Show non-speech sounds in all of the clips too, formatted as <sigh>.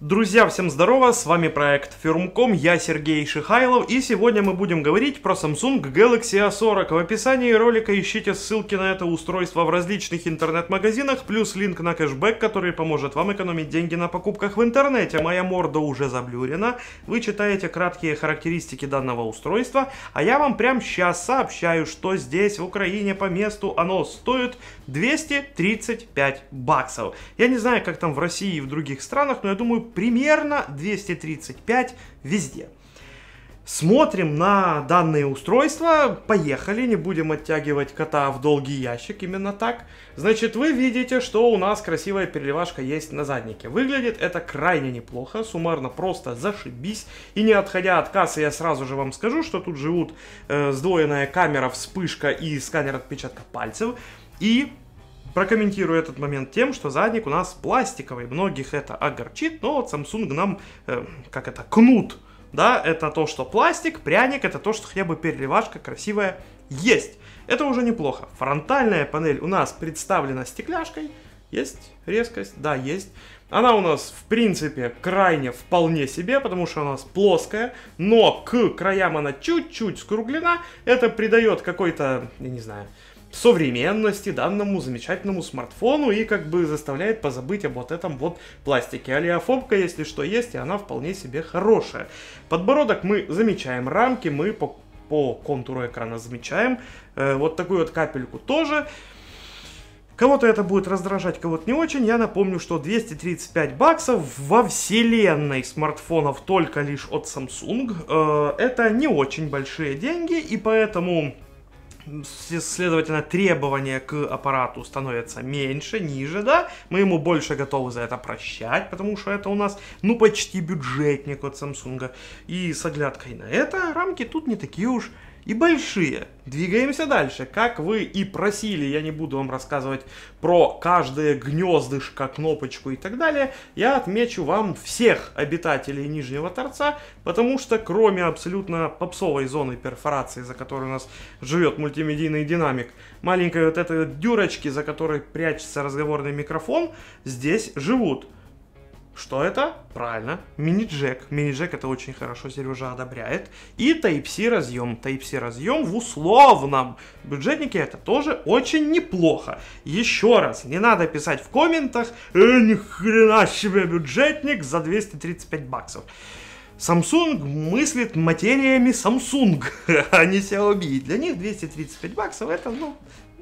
Друзья, всем здорова, с вами проект Firmcom, я Сергей Шихайлов, и сегодня мы будем говорить про Samsung Galaxy A40. В описании ролика ищите ссылки на это устройство в различных интернет-магазинах, плюс линк на кэшбэк, который поможет вам экономить деньги на покупках в интернете. Моя морда уже заблюрена, вы читаете краткие характеристики данного устройства, а я вам прямо сейчас сообщаю, что здесь в Украине по месту оно стоит 235 баксов. Я не знаю, как там в России и в других странах, но я думаю, примерно 235 везде. Смотрим на данные устройства. Поехали, не будем оттягивать кота в долгий ящик, именно так. Значит, вы видите, что у нас красивая переливашка есть на заднике. Выглядит это крайне неплохо, суммарно просто зашибись. И не отходя от кассы, я сразу же вам скажу, что тут живут э, сдвоенная камера, вспышка и сканер отпечатка пальцев. И Прокомментирую этот момент тем, что задник у нас пластиковый, многих это огорчит, но вот Samsung нам, э, как это, кнут, да, это то, что пластик, пряник, это то, что хотя бы переливашка красивая есть. Это уже неплохо. Фронтальная панель у нас представлена стекляшкой, есть резкость, да, есть. Она у нас, в принципе, крайне вполне себе, потому что у нас плоская, но к краям она чуть-чуть скруглена. Это придает какой-то, я не знаю, современности данному замечательному смартфону и как бы заставляет позабыть об вот этом вот пластике. Алиофобка, если что, есть, и она вполне себе хорошая. Подбородок мы замечаем, рамки мы по, по контуру экрана замечаем, э, вот такую вот капельку тоже. Кого-то это будет раздражать, кого-то не очень. Я напомню, что 235 баксов во вселенной смартфонов только лишь от Samsung. Э, это не очень большие деньги, и поэтому следовательно, требования к аппарату становятся меньше, ниже, да, мы ему больше готовы за это прощать, потому что это у нас, ну, почти бюджетник от Samsung. И с оглядкой на это рамки тут не такие уж и большие. Двигаемся дальше. Как вы и просили, я не буду вам рассказывать про каждое гнездышко, кнопочку и так далее. Я отмечу вам всех обитателей Нижнего Торца, потому что кроме абсолютно попсовой зоны перфорации, за которой у нас живет мультимедийный динамик, маленькой вот этой вот дюрочки, за которой прячется разговорный микрофон, здесь живут – что это? Правильно, мини-джек. Мини-джек это очень хорошо Сережа одобряет. И Type-C разъем. Type-C разъем в условном бюджетнике это тоже очень неплохо. Еще раз, не надо писать в комментах, э, ни хрена себе бюджетник за 235 баксов. Samsung мыслит материями Samsung, <laughs> а не Xiaomi. Для них 235 баксов это, ну,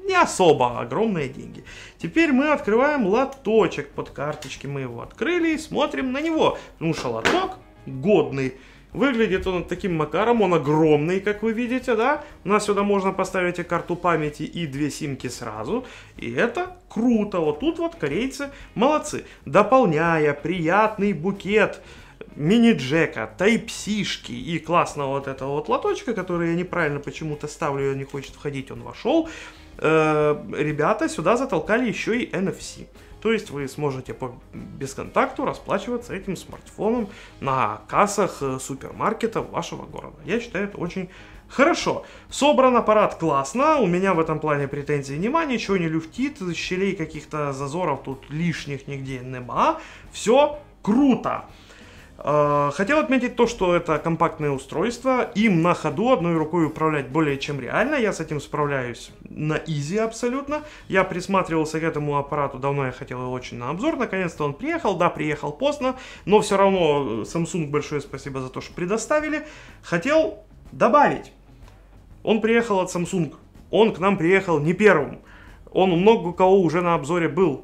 не особо а огромные деньги. Теперь мы открываем лоточек под карточки. Мы его открыли и смотрим на него. Потому ну, что лоток годный. Выглядит он таким макаром, он огромный, как вы видите, да? У нас сюда можно поставить и карту памяти, и две симки сразу. И это круто. Вот тут вот корейцы молодцы. Дополняя приятный букет мини-джека, тайпсишки и классного вот этого вот лоточка, который я неправильно почему-то ставлю, и он не хочет входить, он вошел. Э, ребята сюда затолкали еще и NFC. То есть вы сможете по бесконтакту расплачиваться этим смартфоном на кассах э, супермаркета вашего города. Я считаю это очень Хорошо, собран аппарат классно, у меня в этом плане претензий нема, ничего не люфтит, щелей каких-то зазоров тут лишних нигде нема, все круто. А, хотел отметить то, что это компактное устройство, им на ходу одной рукой управлять более чем реально, я с этим справляюсь на изи абсолютно, я присматривался к этому аппарату, давно я хотел его очень на обзор, наконец-то он приехал, да, приехал поздно, но все равно э, Samsung большое спасибо за то, что предоставили, хотел добавить, он приехал от Samsung, он к нам приехал не первым, он много у кого уже на обзоре был,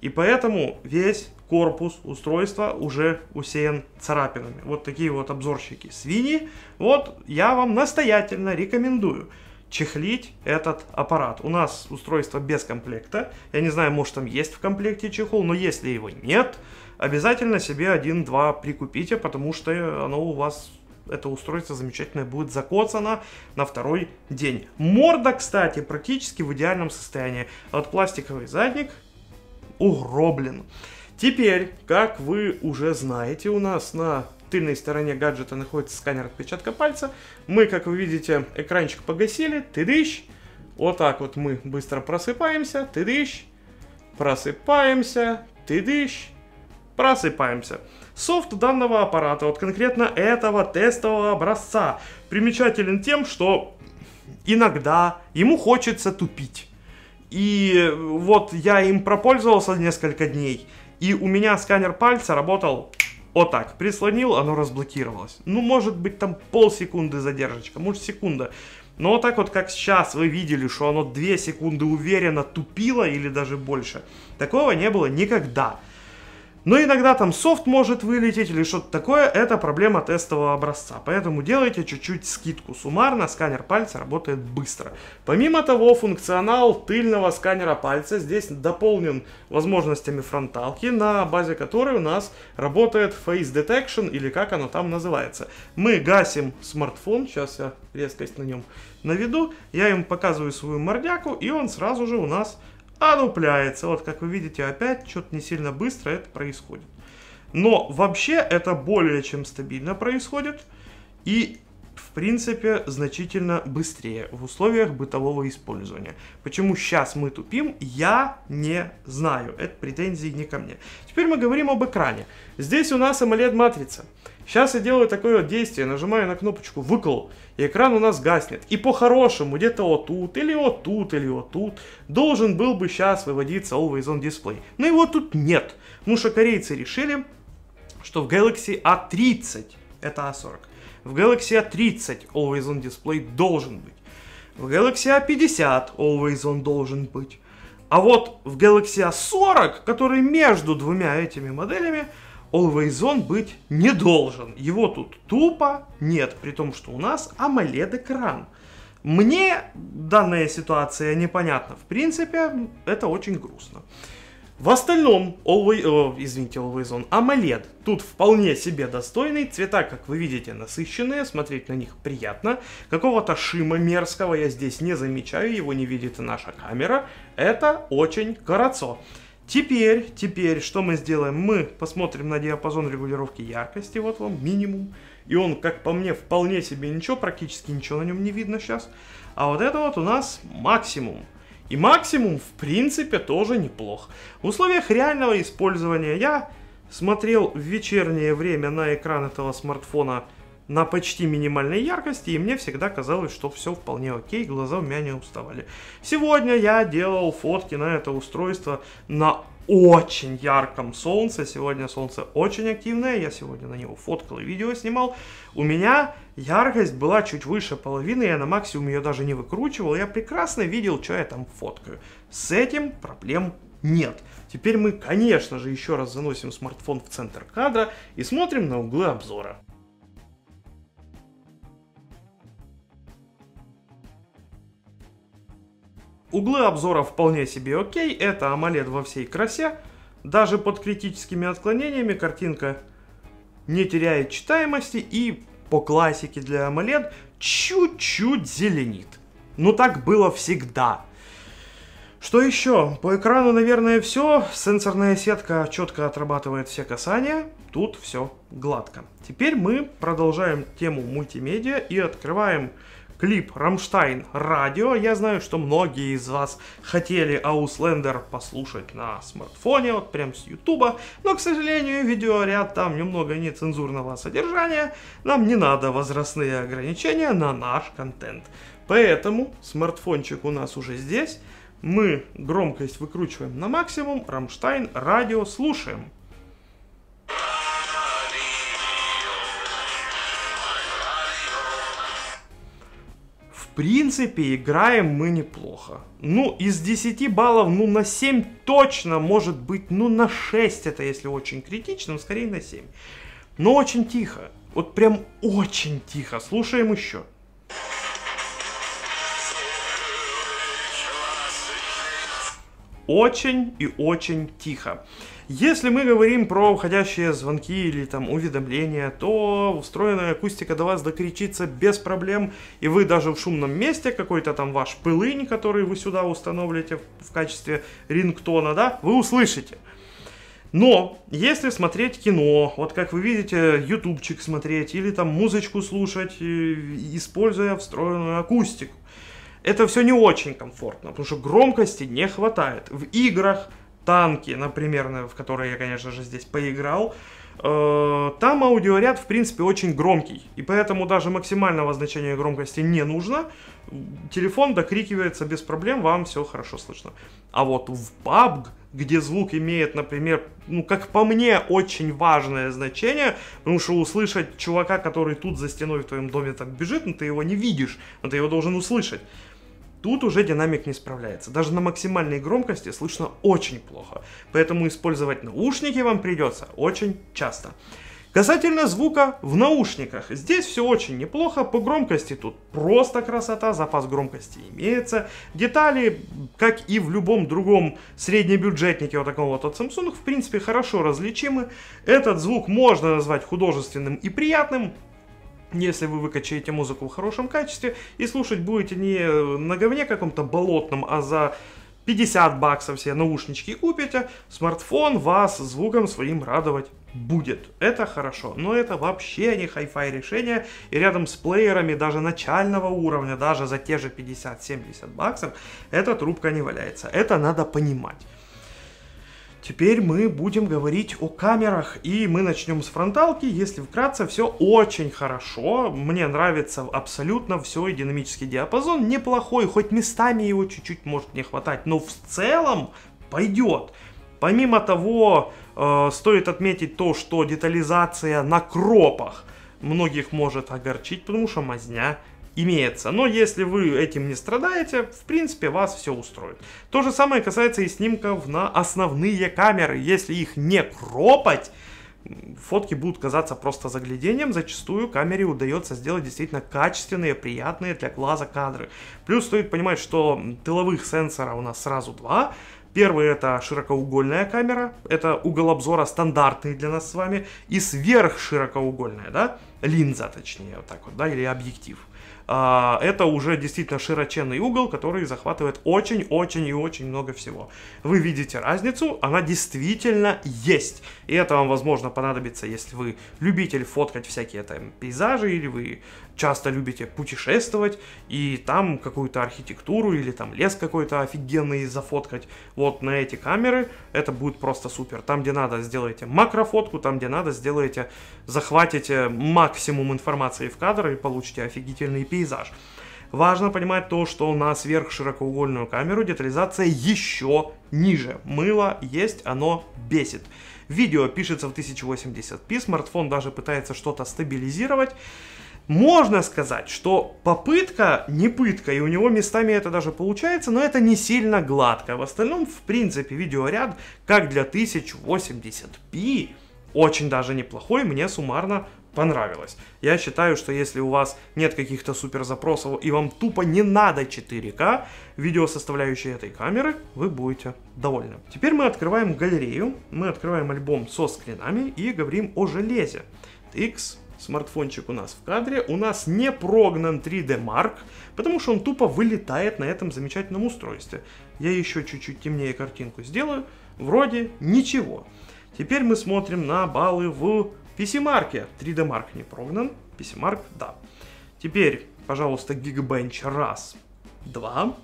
и поэтому весь корпус устройства уже усеян царапинами. Вот такие вот обзорщики свиньи. Вот я вам настоятельно рекомендую чехлить этот аппарат. У нас устройство без комплекта. Я не знаю, может там есть в комплекте чехол, но если его нет, обязательно себе один-два прикупите, потому что оно у вас это устройство замечательное будет закоцано на второй день. Морда, кстати, практически в идеальном состоянии. А вот пластиковый задник угроблен. Теперь, как вы уже знаете, у нас на тыльной стороне гаджета находится сканер отпечатка пальца. Мы, как вы видите, экранчик погасили, ты дыщ. Вот так вот мы быстро просыпаемся, ты дыщ. Просыпаемся, ты дыщ. Просыпаемся. Софт данного аппарата, вот конкретно этого тестового образца, примечателен тем, что иногда ему хочется тупить. И вот я им пропользовался несколько дней. И у меня сканер пальца работал вот так. Прислонил, оно разблокировалось. Ну, может быть, там полсекунды задержечка, может, секунда. Но вот так вот, как сейчас вы видели, что оно 2 секунды уверенно тупило или даже больше, такого не было никогда. Но ну, иногда там софт может вылететь или что-то такое, это проблема тестового образца. Поэтому делайте чуть-чуть скидку суммарно, сканер пальца работает быстро. Помимо того, функционал тыльного сканера пальца здесь дополнен возможностями фронталки, на базе которой у нас работает Face Detection или как оно там называется. Мы гасим смартфон, сейчас я резкость на нем наведу, я им показываю свою мордяку и он сразу же у нас Отупляется. Вот, как вы видите, опять что-то не сильно быстро это происходит. Но вообще это более чем стабильно происходит. И в принципе, значительно быстрее в условиях бытового использования. Почему сейчас мы тупим, я не знаю. Это претензии не ко мне. Теперь мы говорим об экране. Здесь у нас AMOLED-матрица. Сейчас я делаю такое вот действие, нажимаю на кнопочку «выкл», и экран у нас гаснет. И по-хорошему, где-то вот тут, или вот тут, или вот тут, должен был бы сейчас выводиться Always On Display. Но его тут нет, потому что корейцы решили, что в Galaxy A30, это A40, а в Galaxy A30 Always On Display должен быть. В Galaxy A50 Always On должен быть. А вот в Galaxy A40, который между двумя этими моделями, Always On быть не должен. Его тут тупо нет, при том, что у нас AMOLED-экран. Мне данная ситуация непонятна. В принципе, это очень грустно. В остальном, Always, о, э, извините, Always On, AMOLED тут вполне себе достойный, цвета, как вы видите, насыщенные, смотреть на них приятно, какого-то шима мерзкого я здесь не замечаю, его не видит и наша камера, это очень городцо. Теперь, теперь, что мы сделаем? Мы посмотрим на диапазон регулировки яркости, вот вам минимум. И он, как по мне, вполне себе ничего, практически ничего на нем не видно сейчас. А вот это вот у нас максимум. И максимум, в принципе, тоже неплох. В условиях реального использования я смотрел в вечернее время на экран этого смартфона на почти минимальной яркости, и мне всегда казалось, что все вполне окей, глаза у меня не уставали. Сегодня я делал фотки на это устройство на очень ярком солнце. Сегодня солнце очень активное. Я сегодня на него фоткал и видео снимал. У меня яркость была чуть выше половины. Я на максимум ее даже не выкручивал. Я прекрасно видел, что я там фоткаю. С этим проблем нет. Теперь мы, конечно же, еще раз заносим смартфон в центр кадра и смотрим на углы обзора. Углы обзора вполне себе окей, это AMOLED во всей красе. Даже под критическими отклонениями картинка не теряет читаемости и по классике для AMOLED чуть-чуть зеленит. Но так было всегда. Что еще? По экрану, наверное, все. Сенсорная сетка четко отрабатывает все касания. Тут все гладко. Теперь мы продолжаем тему мультимедиа и открываем клип «Рамштайн радио». Я знаю, что многие из вас хотели Ауслендер послушать на смартфоне, вот прям с Ютуба, но, к сожалению, видеоряд там немного нецензурного содержания. Нам не надо возрастные ограничения на наш контент. Поэтому смартфончик у нас уже здесь. Мы громкость выкручиваем на максимум, Рамштайн радио слушаем. принципе, играем мы неплохо. Ну, из 10 баллов, ну, на 7 точно, может быть, ну, на 6 это, если очень критично, но скорее на 7. Но очень тихо. Вот прям очень тихо. Слушаем еще. Очень и очень тихо. Если мы говорим про входящие звонки или там уведомления, то встроенная акустика до вас докричится без проблем, и вы даже в шумном месте, какой-то там ваш пылынь, который вы сюда установите в качестве рингтона, да, вы услышите. Но если смотреть кино, вот как вы видите, ютубчик смотреть или там музычку слушать, э, используя встроенную акустику, это все не очень комфортно, потому что громкости не хватает. В играх танки, например, в которые я, конечно же, здесь поиграл, э, там аудиоряд, в принципе, очень громкий. И поэтому даже максимального значения громкости не нужно. Телефон докрикивается без проблем, вам все хорошо слышно. А вот в PUBG, где звук имеет, например, ну, как по мне, очень важное значение, потому что услышать чувака, который тут за стеной в твоем доме так бежит, но ну, ты его не видишь, но ты его должен услышать. Тут уже динамик не справляется. Даже на максимальной громкости слышно очень плохо. Поэтому использовать наушники вам придется очень часто. Касательно звука в наушниках. Здесь все очень неплохо, по громкости тут просто красота, запас громкости имеется. Детали, как и в любом другом среднебюджетнике вот такого вот от Samsung, в принципе хорошо различимы. Этот звук можно назвать художественным и приятным, если вы выкачаете музыку в хорошем качестве и слушать будете не на говне каком-то болотном, а за 50 баксов все наушнички купите, смартфон вас звуком своим радовать будет. Это хорошо, но это вообще не хай-фай решение, и рядом с плеерами даже начального уровня, даже за те же 50-70 баксов, эта трубка не валяется. Это надо понимать. Теперь мы будем говорить о камерах, и мы начнем с фронталки. Если вкратце, все очень хорошо, мне нравится абсолютно все, и динамический диапазон неплохой, хоть местами его чуть-чуть может не хватать, но в целом пойдет. Помимо того, э, стоит отметить то, что детализация на кропах многих может огорчить, потому что мазня имеется. Но если вы этим не страдаете, в принципе, вас все устроит. То же самое касается и снимков на основные камеры. Если их не кропать, фотки будут казаться просто заглядением, зачастую камере удается сделать действительно качественные, приятные для глаза кадры. Плюс стоит понимать, что тыловых сенсора у нас сразу два. Первый это широкоугольная камера, это угол обзора стандартный для нас с вами, и сверхширокоугольная, да, линза точнее, вот так вот, да, или объектив. А, это уже действительно широченный угол, который захватывает очень-очень и очень много всего. Вы видите разницу, она действительно есть. И это вам, возможно, понадобится, если вы любитель фоткать всякие там пейзажи, или вы часто любите путешествовать, и там какую-то архитектуру или там лес какой-то офигенный зафоткать, вот на эти камеры это будет просто супер. Там, где надо, сделайте макрофотку, там, где надо, сделайте, захватите максимум информации в кадр и получите офигительный пейзаж. Важно понимать то, что на сверхширокоугольную камеру детализация еще ниже. Мыло есть, оно бесит. Видео пишется в 1080p, смартфон даже пытается что-то стабилизировать. Можно сказать, что попытка не пытка, и у него местами это даже получается, но это не сильно гладко. В остальном, в принципе, видеоряд, как для 1080p, очень даже неплохой, мне суммарно понравилось. Я считаю, что если у вас нет каких-то супер запросов и вам тупо не надо 4К, видео этой камеры, вы будете довольны. Теперь мы открываем галерею, мы открываем альбом со скринами и говорим о железе. X Смартфончик у нас в кадре. У нас не прогнан 3D Mark, потому что он тупо вылетает на этом замечательном устройстве. Я еще чуть-чуть темнее картинку сделаю. Вроде ничего. Теперь мы смотрим на баллы в PC-марке. 3D Mark не прогнан, PC-марк да. Теперь, пожалуйста, Geekbench раз, два.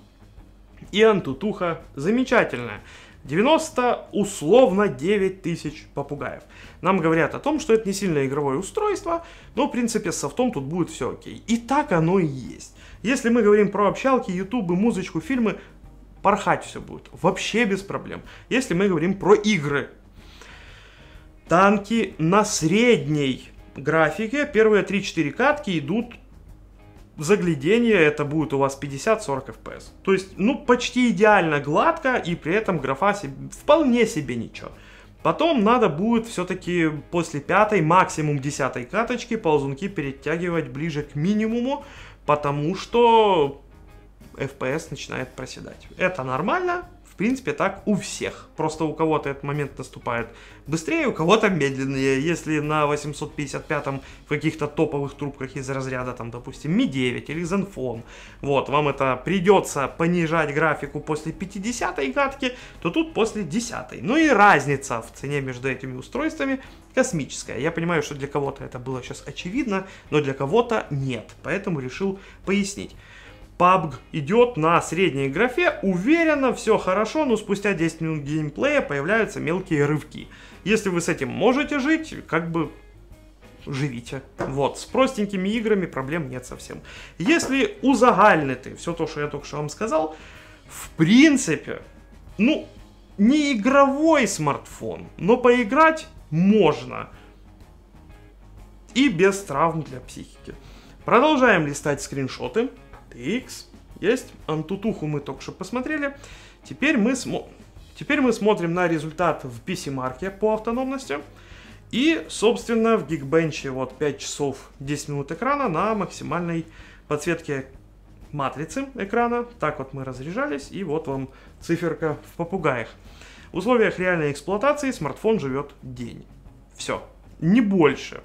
И Антутуха замечательная. 90 условно 9 тысяч попугаев. Нам говорят о том, что это не сильное игровое устройство, но в принципе с софтом тут будет все окей. И так оно и есть. Если мы говорим про общалки, ютубы, музычку, фильмы, порхать все будет. Вообще без проблем. Если мы говорим про игры. Танки на средней графике, первые 3-4 катки идут заглядение это будет у вас 50-40 FPS. То есть, ну, почти идеально гладко, и при этом графа себе, вполне себе ничего. Потом надо будет все-таки после пятой, максимум десятой каточки ползунки перетягивать ближе к минимуму, потому что FPS начинает проседать. Это нормально, в принципе, так у всех. Просто у кого-то этот момент наступает быстрее, у кого-то медленнее. Если на 855-м в каких-то топовых трубках из разряда, там, допустим, Mi 9 или Zenfone, вот, вам это придется понижать графику после 50-й гадки, то тут после 10-й. Ну и разница в цене между этими устройствами космическая. Я понимаю, что для кого-то это было сейчас очевидно, но для кого-то нет, поэтому решил пояснить. PUBG идет на средней графе, уверенно, все хорошо, но спустя 10 минут геймплея появляются мелкие рывки. Если вы с этим можете жить, как бы живите. Вот, с простенькими играми проблем нет совсем. Если узагальнеты все то, что я только что вам сказал, в принципе, ну, не игровой смартфон, но поиграть можно. И без травм для психики. Продолжаем листать скриншоты tx. Есть. Антутуху мы только что посмотрели. Теперь мы, смо... Теперь мы смотрим на результат в PC-марке по автономности. И, собственно, в Geekbench вот 5 часов 10 минут экрана на максимальной подсветке матрицы экрана. Так вот мы разряжались, и вот вам циферка в попугаях. В условиях реальной эксплуатации смартфон живет день. Все. Не больше.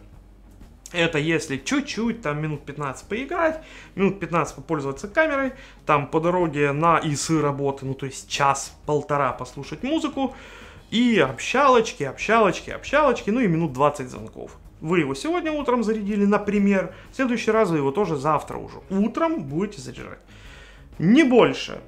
Это если чуть-чуть, там минут 15 поиграть, минут 15 попользоваться камерой, там по дороге на исы работы, ну то есть час-полтора послушать музыку, и общалочки, общалочки, общалочки, ну и минут 20 звонков. Вы его сегодня утром зарядили, например, в следующий раз вы его тоже завтра уже утром будете заряжать. Не больше.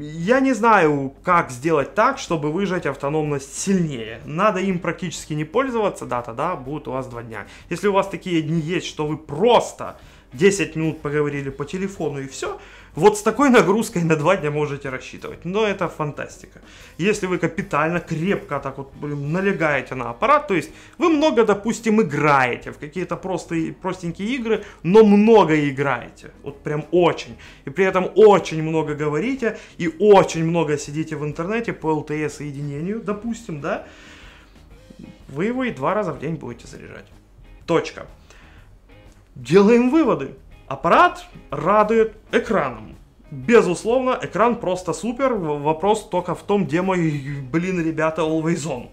Я не знаю, как сделать так, чтобы выжать автономность сильнее. Надо им практически не пользоваться, да, тогда будут у вас два дня. Если у вас такие дни есть, что вы просто 10 минут поговорили по телефону и все, вот с такой нагрузкой на два дня можете рассчитывать. Но это фантастика. Если вы капитально, крепко так вот блин, налегаете на аппарат, то есть вы много, допустим, играете в какие-то простые, простенькие игры, но много играете. Вот прям очень. И при этом очень много говорите и очень много сидите в интернете по LTE-соединению, допустим, да, вы его и два раза в день будете заряжать. Точка. Делаем выводы. Аппарат радует экраном. Безусловно, экран просто супер. Вопрос только в том, где мой, блин, ребята, Always On.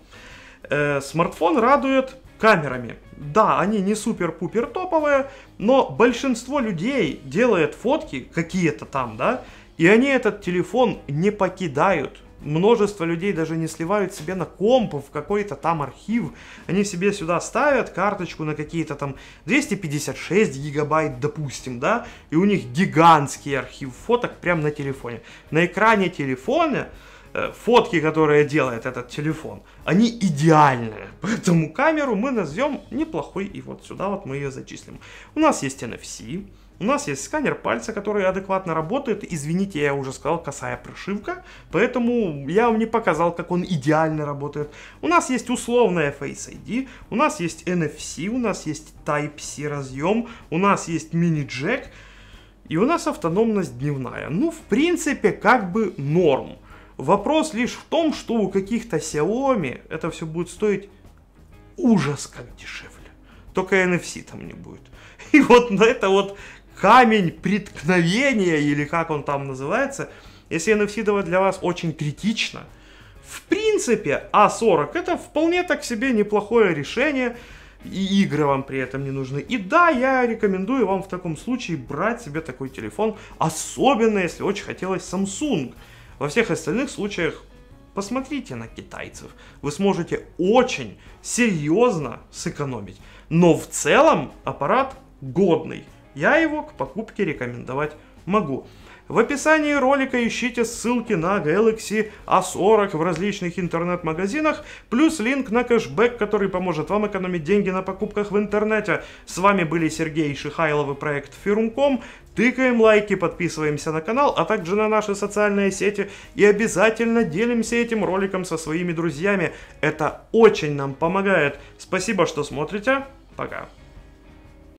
Э, смартфон радует камерами. Да, они не супер-пупер топовые, но большинство людей делает фотки какие-то там, да, и они этот телефон не покидают множество людей даже не сливают себе на комп в какой-то там архив. Они себе сюда ставят карточку на какие-то там 256 гигабайт, допустим, да, и у них гигантский архив фоток прямо на телефоне. На экране телефона э, фотки, которые делает этот телефон, они идеальные. <laughs> Поэтому камеру мы назовем неплохой, и вот сюда вот мы ее зачислим. У нас есть NFC, у нас есть сканер пальца, который адекватно работает. Извините, я уже сказал, косая прошивка, поэтому я вам не показал, как он идеально работает. У нас есть условная Face ID, у нас есть NFC, у нас есть Type-C разъем, у нас есть мини-джек, и у нас автономность дневная. Ну, в принципе, как бы норм. Вопрос лишь в том, что у каких-то Xiaomi это все будет стоить ужас как дешевле. Только NFC там не будет. <laughs> И вот на это вот камень преткновения, или как он там называется, если NFC для вас очень критично, в принципе, А40 это вполне так себе неплохое решение, и игры вам при этом не нужны. И да, я рекомендую вам в таком случае брать себе такой телефон, особенно если очень хотелось Samsung. Во всех остальных случаях посмотрите на китайцев. Вы сможете очень серьезно сэкономить. Но в целом аппарат годный. Я его к покупке рекомендовать могу. В описании ролика ищите ссылки на Galaxy A40 а в различных интернет-магазинах, плюс линк на кэшбэк, который поможет вам экономить деньги на покупках в интернете. С вами были Сергей Шихайлов и проект Фирум.ком. Тыкаем лайки, подписываемся на канал, а также на наши социальные сети и обязательно делимся этим роликом со своими друзьями. Это очень нам помогает. Спасибо, что смотрите. Пока.